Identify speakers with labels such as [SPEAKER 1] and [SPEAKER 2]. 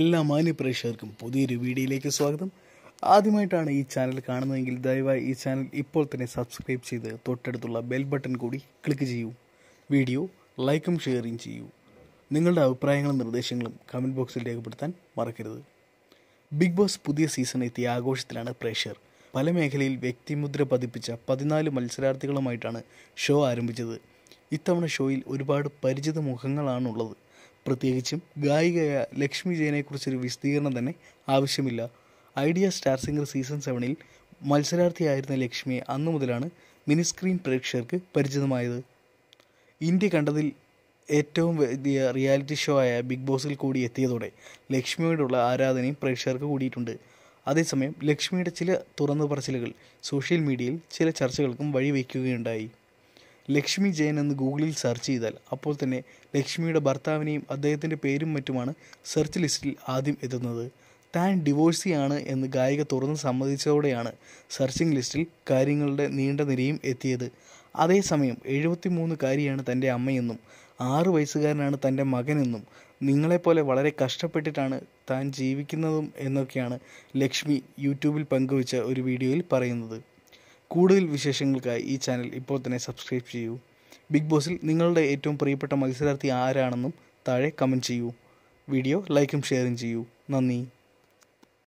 [SPEAKER 1] എല്ലാ പ്രേക്ഷകർക്കും പുതിയൊരു വീഡിയോയിലേക്ക് സ്വാഗതം ആദ്യമായിട്ടാണ് ഈ ചാനൽ കാണുന്നതെങ്കിൽ ദയവായി ഈ ചാനൽ ഇപ്പോൾ തന്നെ സബ്സ്ക്രൈബ് ചെയ്ത് തൊട്ടടുത്തുള്ള ബെൽ ബട്ടൺ കൂടി ക്ലിക്ക് ചെയ്യൂ വീഡിയോ ലൈക്കും ഷെയറും ചെയ്യൂ നിങ്ങളുടെ അഭിപ്രായങ്ങളും നിർദ്ദേശങ്ങളും കമൻറ്റ് ബോക്സിൽ രേഖപ്പെടുത്താൻ മറക്കരുത് ബിഗ് ബോസ് പുതിയ സീസൺ എത്തിയ ആഘോഷത്തിലാണ് പ്രേക്ഷകർ പല മേഖലയിൽ വ്യക്തിമുദ്ര പതിപ്പിച്ച പതിനാല് മത്സരാർത്ഥികളുമായിട്ടാണ് ഷോ ആരംഭിച്ചത് ഇത്തവണ ഷോയിൽ ഒരുപാട് പരിചിത മുഖങ്ങളാണുള്ളത് പ്രത്യേകിച്ചും ഗായികയായ ലക്ഷ്മി ജയനെക്കുറിച്ചൊരു വിശദീകരണം തന്നെ ആവശ്യമില്ല ഐഡിയ സ്റ്റാർ സിംഗർ സീസൺ സെവനിൽ മത്സരാർത്ഥിയായിരുന്ന ലക്ഷ്മിയെ അന്നു മുതലാണ് മിനി സ്ക്രീൻ പ്രേക്ഷകർക്ക് പരിചിതമായത് ഇന്ത്യ കണ്ടതിൽ ഏറ്റവും വലിയ റിയാലിറ്റി ഷോ ആയ ബിഗ് ബോസിൽ കൂടി എത്തിയതോടെ ലക്ഷ്മിയോടുള്ള ആരാധനയും പ്രേക്ഷകർക്ക് കൂടിയിട്ടുണ്ട് അതേസമയം ലക്ഷ്മിയുടെ ചില തുറന്നു പറച്ചിലുകൾ സോഷ്യൽ മീഡിയയിൽ ചില ചർച്ചകൾക്കും വഴിവെക്കുകയുണ്ടായി ലക്ഷ്മി ജയൻ എന്ന് ഗൂഗിളിൽ സെർച്ച് ചെയ്താൽ അപ്പോൾ തന്നെ ലക്ഷ്മിയുടെ ഭർത്താവിനെയും അദ്ദേഹത്തിൻ്റെ പേരും മറ്റുമാണ് സെർച്ച് ലിസ്റ്റിൽ ആദ്യം എത്തുന്നത് താൻ ഡിവോഴ്സിയാണ് എന്ന് ഗായിക തുറന്ന് സമ്മതിച്ചതോടെയാണ് സെർച്ചിങ് ലിസ്റ്റിൽ കാര്യങ്ങളുടെ നീണ്ട നിരയും എത്തിയത് അതേസമയം എഴുപത്തിമൂന്നുകാരിയാണ് തൻ്റെ അമ്മയെന്നും ആറ് വയസ്സുകാരനാണ് തൻ്റെ മകനെന്നും നിങ്ങളെപ്പോലെ വളരെ കഷ്ടപ്പെട്ടിട്ടാണ് താൻ ജീവിക്കുന്നതും എന്നൊക്കെയാണ് ലക്ഷ്മി യൂട്യൂബിൽ പങ്കുവച്ച ഒരു വീഡിയോയിൽ പറയുന്നത് കൂടുതൽ വിശേഷങ്ങൾക്കായി ഈ ചാനൽ ഇപ്പോൾ തന്നെ സബ്സ്ക്രൈബ് ചെയ്യൂ ബിഗ് ബോസിൽ നിങ്ങളുടെ ഏറ്റവും പ്രിയപ്പെട്ട മത്സരാർത്ഥി ആരാണെന്നും താഴെ കമൻറ്റ് ചെയ്യൂ വീഡിയോ ലൈക്കും ഷെയറും ചെയ്യൂ നന്ദി